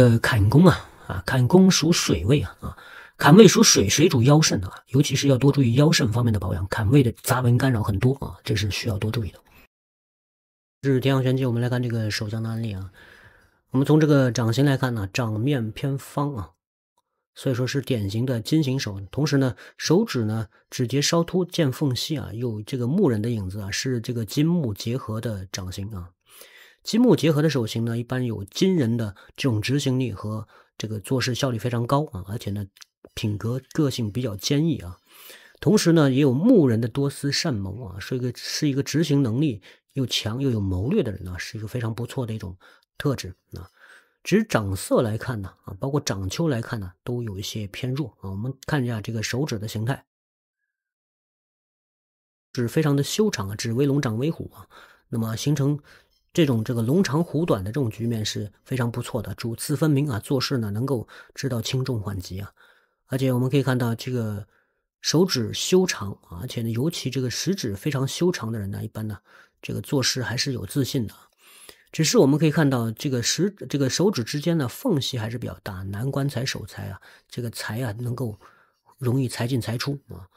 呃，坎宫啊啊，坎宫属水位啊啊，坎位属水，水主腰肾啊，尤其是要多注意腰肾方面的保养。坎位的杂纹干扰很多啊，这是需要多注意的。这是天象玄机，我们来看这个手相的案例啊。我们从这个掌形来看呢，掌面偏方啊，所以说是典型的金型手。同时呢，手指呢，指节稍凸，见缝隙啊，有这个木人的影子啊，是这个金木结合的掌形啊。金木结合的手型呢，一般有金人的这种执行力和这个做事效率非常高啊，而且呢，品格个性比较坚毅啊。同时呢，也有木人的多思善谋啊，是一个是一个执行能力又强又有谋略的人啊，是一个非常不错的一种特质啊。指掌色来看呢，啊，包括掌秋来看呢，都有一些偏弱啊。我们看一下这个手指的形态，指非常的修长啊，指为龙，掌为虎啊，那么形成。这种这个龙长虎短的这种局面是非常不错的，主次分明啊，做事呢能够知道轻重缓急啊。而且我们可以看到这个手指修长啊，而且呢，尤其这个食指非常修长的人呢，一般呢这个做事还是有自信的。只是我们可以看到这个食这个手指之间的缝隙还是比较大，难关财守财啊，这个财啊能够容易财进财出啊。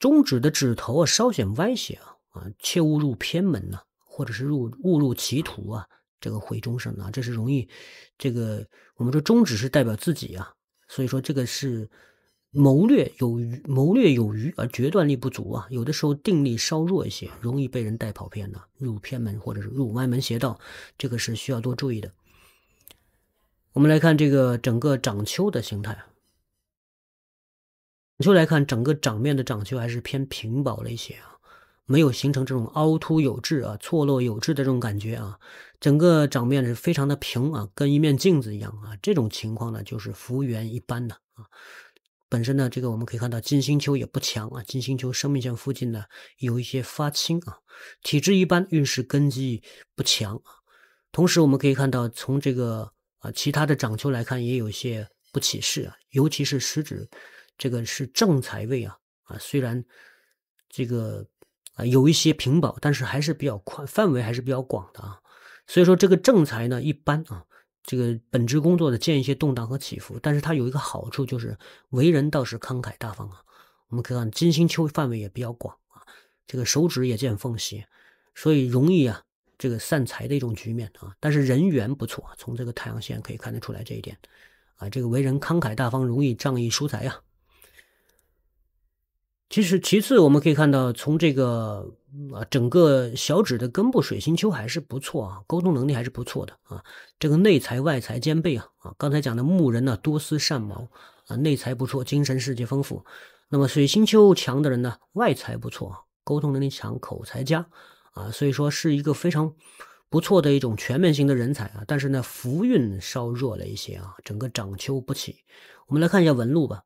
中指的指头啊稍显歪斜啊啊，切勿入偏门呐。或者是入误入歧途啊，这个毁终生啊，这是容易。这个我们说终止是代表自己啊，所以说这个是谋略有余，谋略有余而决断力不足啊，有的时候定力稍弱一些，容易被人带跑偏的，入偏门或者是入歪门邪道，这个是需要多注意的。我们来看这个整个掌丘的形态，掌秋来看，整个掌面的掌丘还是偏平薄了一些啊。没有形成这种凹凸有致啊、错落有致的这种感觉啊，整个掌面是非常的平啊，跟一面镜子一样啊。这种情况呢，就是福缘一般的啊。本身呢，这个我们可以看到金星球也不强啊，金星球生命线附近呢有一些发青啊，体质一般，运势根基不强。同时我们可以看到，从这个啊其他的掌丘来看，也有些不起势啊，尤其是食指，这个是正财位啊啊，虽然这个。有一些平保，但是还是比较宽，范围还是比较广的啊。所以说这个正财呢一般啊，这个本职工作的见一些动荡和起伏，但是它有一个好处就是为人倒是慷慨大方啊。我们可以看金星丘范围也比较广啊，这个手指也见缝隙，所以容易啊这个散财的一种局面啊。但是人缘不错，从这个太阳线可以看得出来这一点啊。这个为人慷慨大方，容易仗义疏财呀。其实其次，我们可以看到，从这个啊整个小指的根部水星丘还是不错啊，沟通能力还是不错的啊，这个内财外财兼备啊啊，刚才讲的木人呢多思善谋啊，内财不错，精神世界丰富。那么水星丘强的人呢，外财不错沟通能力强，口才佳啊，所以说是一个非常不错的一种全面型的人才啊。但是呢，福运稍弱了一些啊，整个掌丘不起。我们来看一下纹路吧。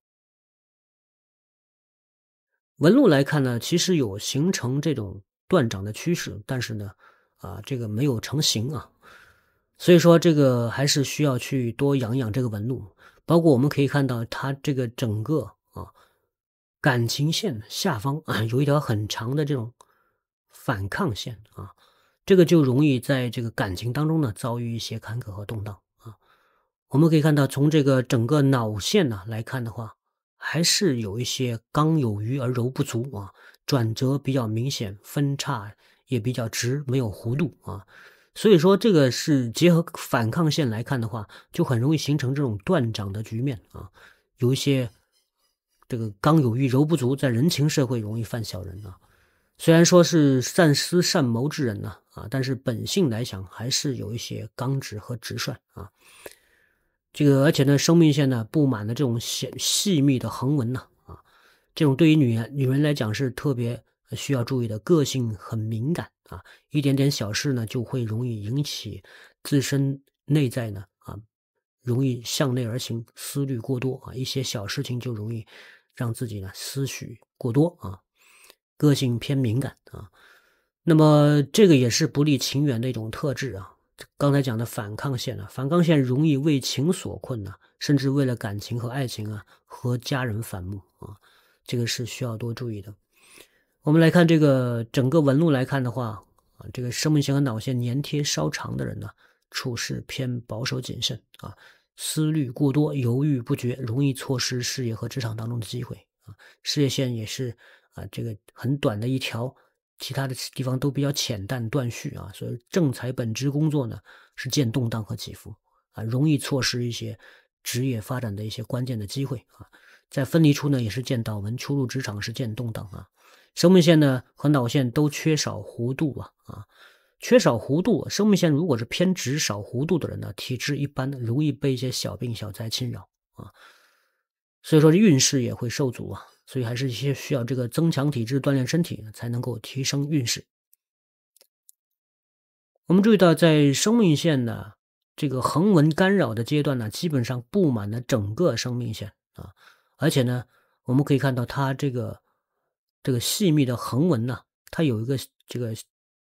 纹路来看呢，其实有形成这种断掌的趋势，但是呢，啊，这个没有成型啊，所以说这个还是需要去多养养这个纹路。包括我们可以看到，它这个整个啊感情线下方啊有一条很长的这种反抗线啊，这个就容易在这个感情当中呢遭遇一些坎坷和动荡啊。我们可以看到，从这个整个脑线呢来看的话。还是有一些刚有余而柔不足啊，转折比较明显，分叉也比较直，没有弧度啊。所以说，这个是结合反抗线来看的话，就很容易形成这种断掌的局面啊。有一些这个刚有余柔不足，在人情社会容易犯小人啊。虽然说是善思善谋之人呢啊，但是本性来讲还是有一些刚直和直率啊。这个，而且呢，生命线呢布满了这种细细密的横纹呢，啊，这种对于女人女人来讲是特别需要注意的，个性很敏感啊，一点点小事呢就会容易引起自身内在呢啊，容易向内而行，思虑过多啊，一些小事情就容易让自己呢思绪过多啊，个性偏敏感啊，那么这个也是不利情缘的一种特质啊。刚才讲的反抗线啊，反抗线容易为情所困呢，甚至为了感情和爱情啊，和家人反目啊，这个是需要多注意的。我们来看这个整个纹路来看的话啊，这个生命线和脑线粘贴稍长的人呢，处事偏保守谨慎啊，思虑过多，犹豫不决，容易错失事业和职场当中的机会啊。事业线也是啊，这个很短的一条。其他的地方都比较浅淡断续啊，所以正财本职工作呢是见动荡和起伏啊，容易错失一些职业发展的一些关键的机会啊。在分离处呢也是见倒文，初入职场是见动荡啊。生命线呢和脑线都缺少弧度啊啊，缺少弧度。生命线如果是偏直少弧度的人呢，体质一般，容易被一些小病小灾侵扰啊，所以说运势也会受阻啊。所以还是些需要这个增强体质、锻炼身体，才能够提升运势。我们注意到，在生命线呢这个横纹干扰的阶段呢，基本上布满了整个生命线啊，而且呢，我们可以看到它这个这个细密的横纹呢，它有一个这个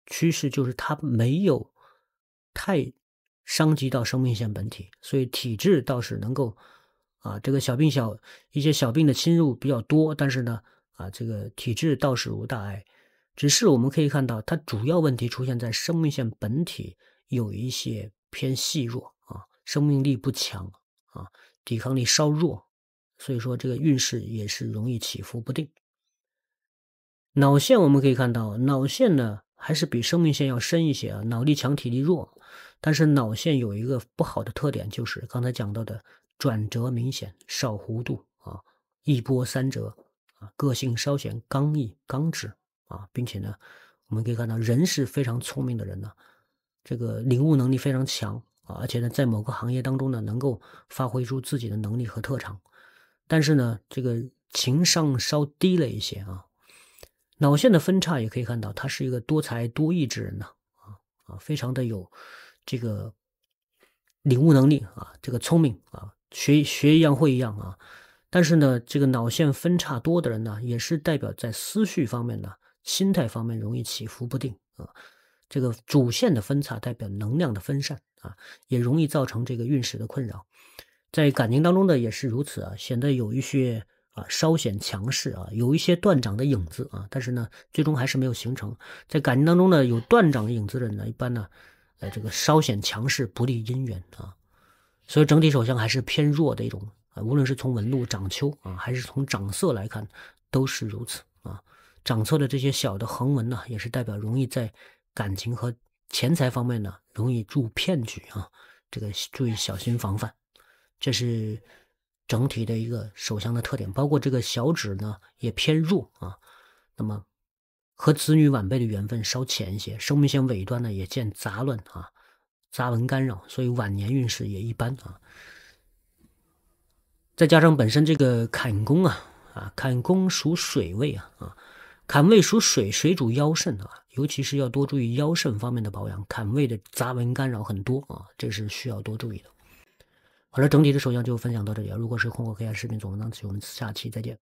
趋势，就是它没有太伤及到生命线本体，所以体质倒是能够。啊，这个小病小一些小病的侵入比较多，但是呢，啊，这个体质倒是无大碍，只是我们可以看到，它主要问题出现在生命线本体有一些偏细弱啊，生命力不强啊，抵抗力稍弱，所以说这个运势也是容易起伏不定。脑线我们可以看到，脑线呢还是比生命线要深一些啊，脑力强，体力弱，但是脑线有一个不好的特点，就是刚才讲到的。转折明显，少弧度啊，一波三折啊，个性稍显刚毅、刚直啊，并且呢，我们可以看到人是非常聪明的人呢，这个领悟能力非常强啊，而且呢，在某个行业当中呢，能够发挥出自己的能力和特长，但是呢，这个情商稍低了一些啊。脑线的分叉也可以看到，他是一个多才多艺之人呢，啊啊，非常的有这个领悟能力啊，这个聪明啊。学学一样会一样啊，但是呢，这个脑线分叉多的人呢，也是代表在思绪方面呢、心态方面容易起伏不定啊。这个主线的分叉代表能量的分散啊，也容易造成这个运势的困扰。在感情当中呢，也是如此啊，显得有一些啊稍显强势啊，有一些断掌的影子啊。但是呢，最终还是没有形成。在感情当中呢，有断掌的影子的人呢，一般呢，呃，这个稍显强势，不利姻缘啊。所以整体手相还是偏弱的一种啊，无论是从纹路长丘啊，还是从掌色来看，都是如此啊。掌侧的这些小的横纹呢，也是代表容易在感情和钱财方面呢，容易中骗局啊，这个注意小心防范。这是整体的一个手相的特点，包括这个小指呢也偏弱啊。那么和子女晚辈的缘分稍浅一些，生命线尾端呢也见杂乱啊。杂纹干扰，所以晚年运势也一般啊。再加上本身这个坎宫啊啊，坎宫属水位啊啊，坎位属水，水主腰肾啊，尤其是要多注意腰肾方面的保养。坎位的杂纹干扰很多啊，这是需要多注意的。好了，整体的手相就分享到这里。如果是困惑、黑暗、视频、总文章，我们下期再见。